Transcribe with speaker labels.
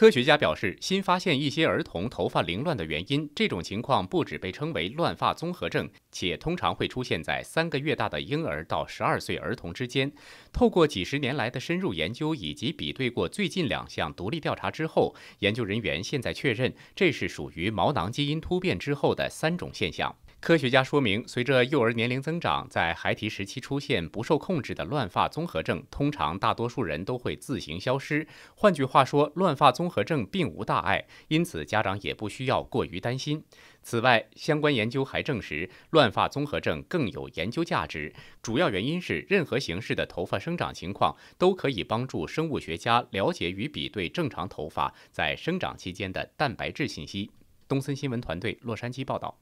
Speaker 1: 科学家表示，新发现一些儿童头发凌乱的原因，这种情况不止被称为乱发综合症，且通常会出现在三个月大的婴儿到十二岁儿童之间。透过几十年来的深入研究以及比对过最近两项独立调查之后，研究人员现在确认，这是属于毛囊基因突变之后的三种现象。科学家说明，随着幼儿年龄增长，在孩提时期出现不受控制的乱发综合症，通常大多数人都会自行消失。换句话说，乱发综合症并无大碍，因此家长也不需要过于担心。此外，相关研究还证实，乱发综合症更有研究价值。主要原因是，任何形式的头发生长情况都可以帮助生物学家了解与比对正常头发在生长期间的蛋白质信息。东森新闻团队洛杉矶报道。